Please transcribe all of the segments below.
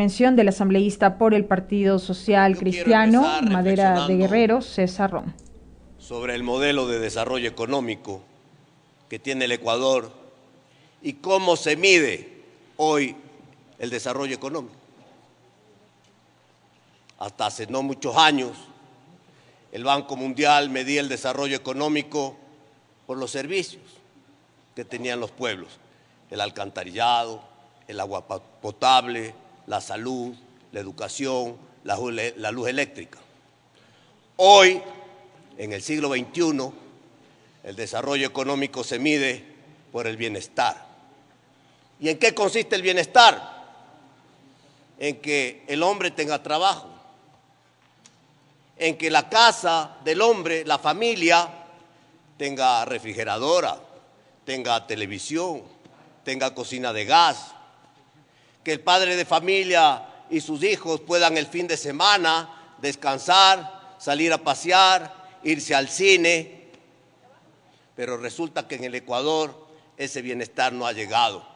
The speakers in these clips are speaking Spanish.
Mención del asambleísta por el Partido Social Cristiano, Madera de Guerrero, César Rom. Sobre el modelo de desarrollo económico que tiene el Ecuador y cómo se mide hoy el desarrollo económico. Hasta hace no muchos años, el Banco Mundial medía el desarrollo económico por los servicios que tenían los pueblos, el alcantarillado, el agua potable, la salud, la educación, la, luz eléctrica. Hoy, en el siglo XXI, el desarrollo económico se mide por el bienestar. ¿Y en qué consiste el bienestar? En que el hombre tenga trabajo, en que la casa del hombre, la familia, tenga refrigeradora, tenga televisión, tenga cocina de gas, que el padre de familia y sus hijos puedan el fin de semana descansar, salir a pasear, irse al cine, pero resulta que en el Ecuador ese bienestar no ha llegado,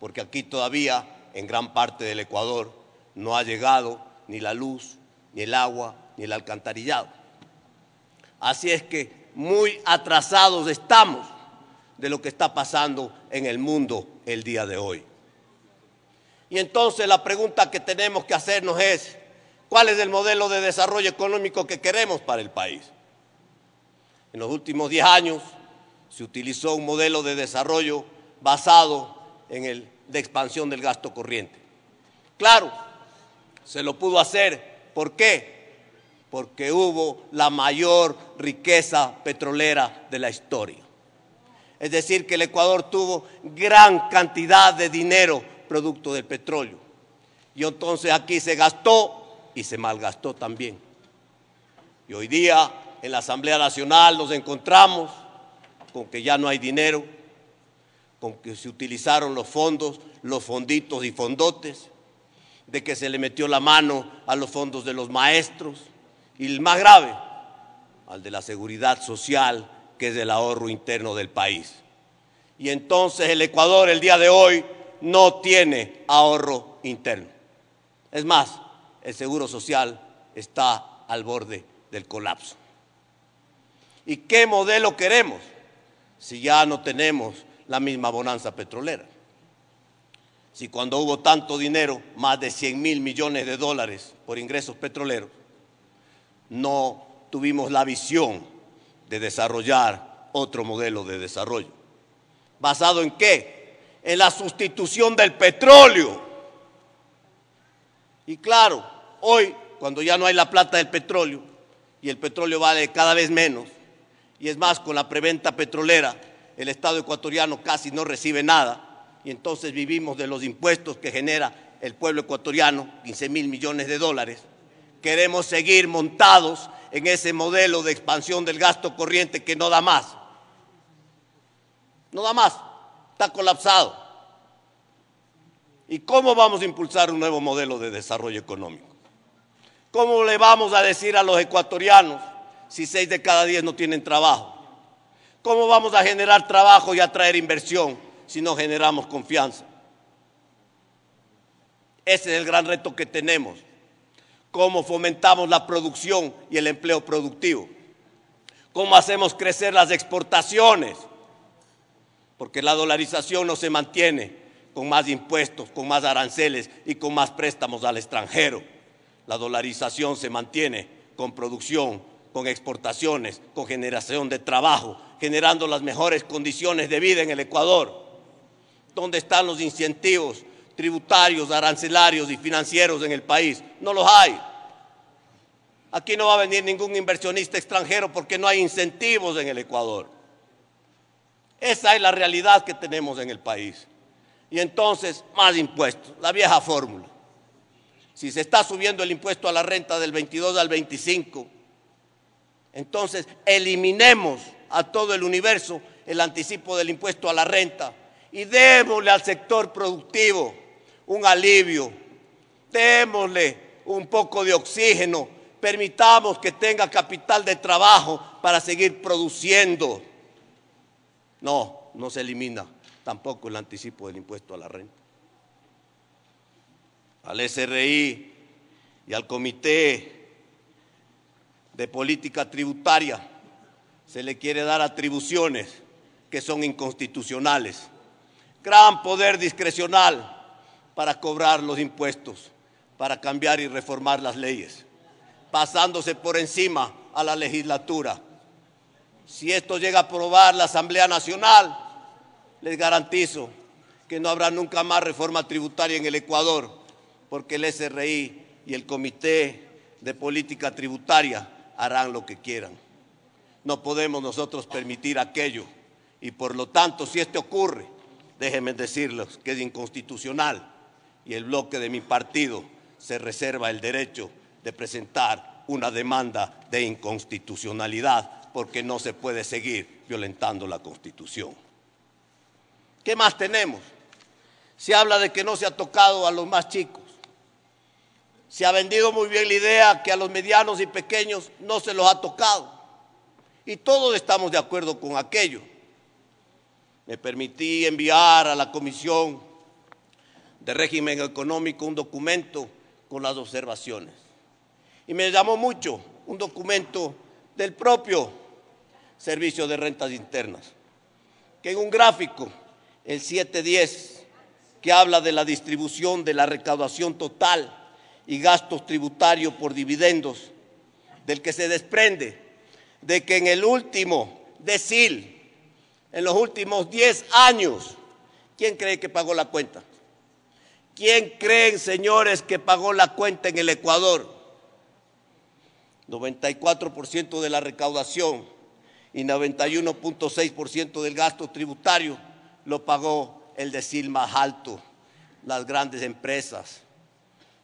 porque aquí todavía, en gran parte del Ecuador, no ha llegado ni la luz, ni el agua, ni el alcantarillado. Así es que muy atrasados estamos de lo que está pasando en el mundo el día de hoy. Y entonces la pregunta que tenemos que hacernos es, ¿cuál es el modelo de desarrollo económico que queremos para el país? En los últimos 10 años se utilizó un modelo de desarrollo basado en el de expansión del gasto corriente. Claro, se lo pudo hacer. ¿Por qué? Porque hubo la mayor riqueza petrolera de la historia. Es decir, que el Ecuador tuvo gran cantidad de dinero producto del petróleo. Y entonces aquí se gastó y se malgastó también. Y hoy día en la Asamblea Nacional nos encontramos con que ya no hay dinero, con que se utilizaron los fondos, los fonditos y fondotes, de que se le metió la mano a los fondos de los maestros y el más grave, al de la seguridad social, que es el ahorro interno del país. Y entonces el Ecuador el día de hoy no tiene ahorro interno. Es más, el seguro social está al borde del colapso. ¿Y qué modelo queremos si ya no tenemos la misma bonanza petrolera? Si cuando hubo tanto dinero, más de 100 mil millones de dólares por ingresos petroleros, no tuvimos la visión de desarrollar otro modelo de desarrollo. ¿Basado en qué? en la sustitución del petróleo. Y claro, hoy, cuando ya no hay la plata del petróleo, y el petróleo vale cada vez menos, y es más, con la preventa petrolera, el Estado ecuatoriano casi no recibe nada, y entonces vivimos de los impuestos que genera el pueblo ecuatoriano, 15 mil millones de dólares. Queremos seguir montados en ese modelo de expansión del gasto corriente que no da más. No da más está colapsado. ¿Y cómo vamos a impulsar un nuevo modelo de desarrollo económico? ¿Cómo le vamos a decir a los ecuatorianos si seis de cada diez no tienen trabajo? ¿Cómo vamos a generar trabajo y atraer inversión si no generamos confianza? Ese es el gran reto que tenemos. ¿Cómo fomentamos la producción y el empleo productivo? ¿Cómo hacemos crecer las exportaciones? porque la dolarización no se mantiene con más impuestos, con más aranceles y con más préstamos al extranjero. La dolarización se mantiene con producción, con exportaciones, con generación de trabajo, generando las mejores condiciones de vida en el Ecuador. ¿Dónde están los incentivos tributarios, arancelarios y financieros en el país? No los hay. Aquí no va a venir ningún inversionista extranjero porque no hay incentivos en el Ecuador. Esa es la realidad que tenemos en el país. Y entonces, más impuestos, la vieja fórmula. Si se está subiendo el impuesto a la renta del 22 al 25, entonces eliminemos a todo el universo el anticipo del impuesto a la renta y démosle al sector productivo un alivio, démosle un poco de oxígeno, permitamos que tenga capital de trabajo para seguir produciendo. No, no se elimina tampoco el anticipo del impuesto a la renta. Al SRI y al Comité de Política Tributaria se le quiere dar atribuciones que son inconstitucionales. Gran poder discrecional para cobrar los impuestos, para cambiar y reformar las leyes, pasándose por encima a la legislatura, si esto llega a aprobar la Asamblea Nacional, les garantizo que no habrá nunca más reforma tributaria en el Ecuador, porque el SRI y el Comité de Política Tributaria harán lo que quieran. No podemos nosotros permitir aquello y por lo tanto, si esto ocurre, déjenme decirles que es inconstitucional y el bloque de mi partido se reserva el derecho de presentar una demanda de inconstitucionalidad porque no se puede seguir violentando la Constitución. ¿Qué más tenemos? Se habla de que no se ha tocado a los más chicos. Se ha vendido muy bien la idea que a los medianos y pequeños no se los ha tocado. Y todos estamos de acuerdo con aquello. Me permití enviar a la Comisión de Régimen Económico un documento con las observaciones. Y me llamó mucho un documento del propio Servicio de Rentas Internas. Que en un gráfico, el 710, que habla de la distribución de la recaudación total y gastos tributarios por dividendos, del que se desprende de que en el último decil, en los últimos 10 años, ¿quién cree que pagó la cuenta? ¿Quién creen, señores, que pagó la cuenta en el Ecuador? 94% de la recaudación y 91.6% del gasto tributario lo pagó el decil más alto, las grandes empresas.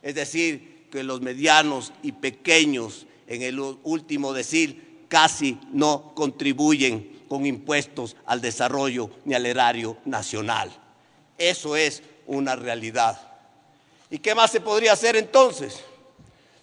Es decir, que los medianos y pequeños en el último decir casi no contribuyen con impuestos al desarrollo ni al erario nacional. Eso es una realidad. ¿Y qué más se podría hacer entonces?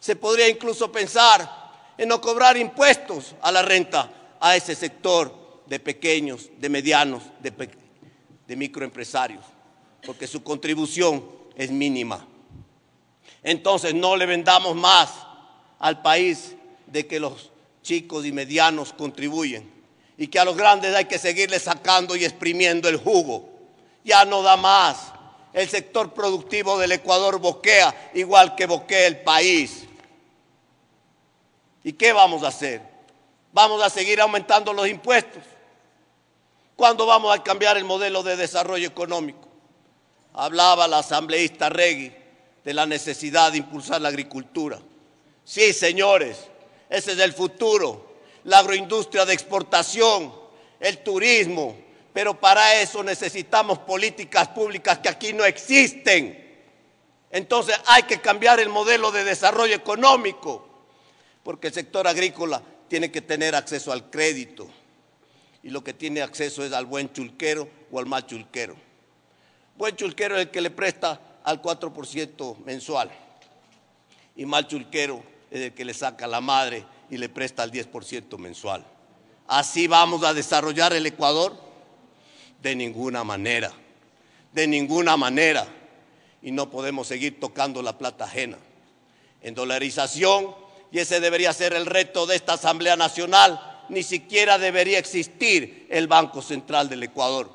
Se podría incluso pensar en no cobrar impuestos a la renta a ese sector de pequeños, de medianos, de, microempresarios, porque su contribución es mínima. Entonces no le vendamos más al país de que los chicos y medianos contribuyen y que a los grandes hay que seguirle sacando y exprimiendo el jugo. Ya no da más. El sector productivo del Ecuador boquea igual que boquea el país. ¿Y qué vamos a hacer? Vamos a seguir aumentando los impuestos. ¿Cuándo vamos a cambiar el modelo de desarrollo económico? Hablaba la asambleísta Regui de la necesidad de impulsar la agricultura. Sí, señores, ese es el futuro. La agroindustria de exportación, el turismo, pero para eso necesitamos políticas públicas que aquí no existen. Entonces hay que cambiar el modelo de desarrollo económico, porque el sector agrícola tiene que tener acceso al crédito y lo que tiene acceso es al buen chulquero o al mal chulquero. Buen chulquero es el que le presta al 4% mensual y mal chulquero es el que le saca la madre y le presta al 10% mensual. Así vamos a desarrollar el Ecuador de ninguna manera, de ninguna manera. Y no podemos seguir tocando la plata ajena. En dolarización y ese debería ser el reto de esta Asamblea Nacional, ni siquiera debería existir el Banco Central del Ecuador.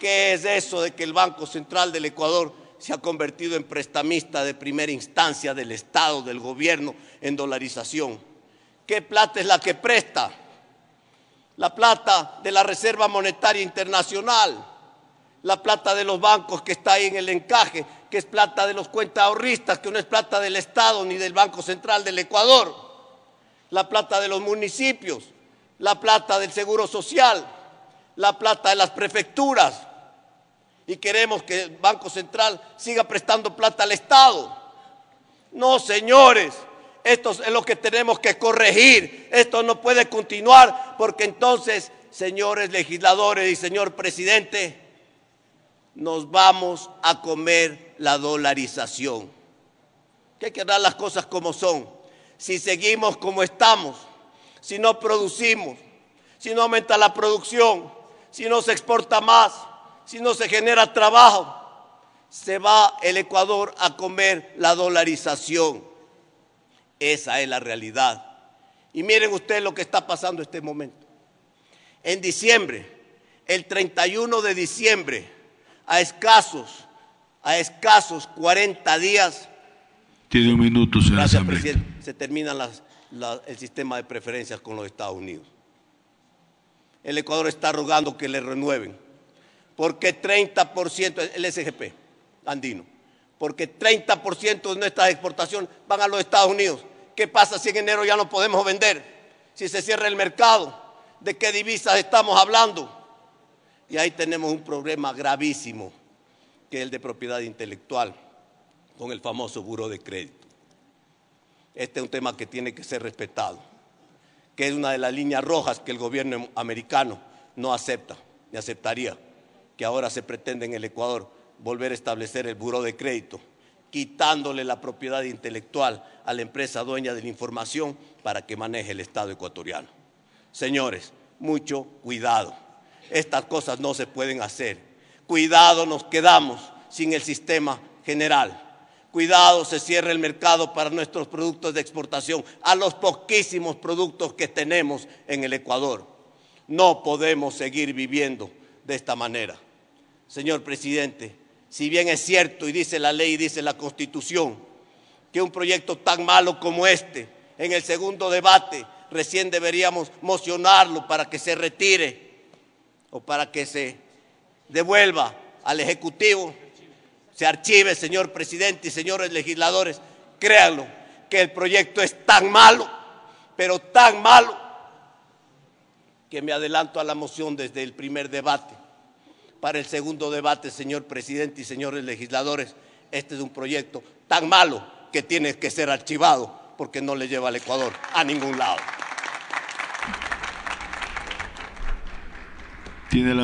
¿Qué es eso de que el Banco Central del Ecuador se ha convertido en prestamista de primera instancia del Estado, del gobierno, en dolarización? ¿Qué plata es la que presta? La plata de la Reserva Monetaria Internacional, la plata de los bancos que está ahí en el encaje, que es plata de los ahorristas, que no es plata del Estado ni del Banco Central del Ecuador, la plata de los municipios, la plata del Seguro Social, la plata de las prefecturas. Y queremos que el Banco Central siga prestando plata al Estado. No, señores, esto es lo que tenemos que corregir. Esto no puede continuar porque entonces, señores legisladores y señor presidente, nos vamos a comer la dolarización. Que quedan las cosas como son. Si seguimos como estamos, si no producimos, si no aumenta la producción, si no se exporta más, si no se genera trabajo, se va el Ecuador a comer la dolarización. Esa es la realidad. Y miren ustedes lo que está pasando en este momento. En diciembre, el 31 de diciembre, a escasos a escasos 40 días. Tiene un minuto, Se termina el sistema de preferencias con los Estados Unidos. El Ecuador está rogando que le renueven, porque 30%, el SGP andino, porque 30% de nuestras exportaciones van a los Estados Unidos. ¿Qué pasa si en enero ya no podemos vender? Si se cierra el mercado, ¿de qué divisas estamos hablando? Y ahí tenemos un problema gravísimo que es el de propiedad intelectual, con el famoso buro de crédito. Este es un tema que tiene que ser respetado, que es una de las líneas rojas que el gobierno americano no acepta, ni aceptaría, que ahora se pretende en el Ecuador volver a establecer el buro de crédito, quitándole la propiedad intelectual a la empresa dueña de la información para que maneje el Estado ecuatoriano. Señores, mucho cuidado. Estas cosas no se pueden hacer Cuidado, nos quedamos sin el sistema general. Cuidado, se cierra el mercado para nuestros productos de exportación, a los poquísimos productos que tenemos en el Ecuador. No podemos seguir viviendo de esta manera. Señor presidente, si bien es cierto y dice la ley y dice la constitución, que un proyecto tan malo como este, en el segundo debate, recién deberíamos mocionarlo para que se retire o para que se devuelva al Ejecutivo, se archive, señor presidente y señores legisladores, créanlo, que el proyecto es tan malo, pero tan malo, que me adelanto a la moción desde el primer debate. Para el segundo debate, señor presidente y señores legisladores, este es un proyecto tan malo que tiene que ser archivado porque no le lleva al Ecuador a ningún lado. Tiene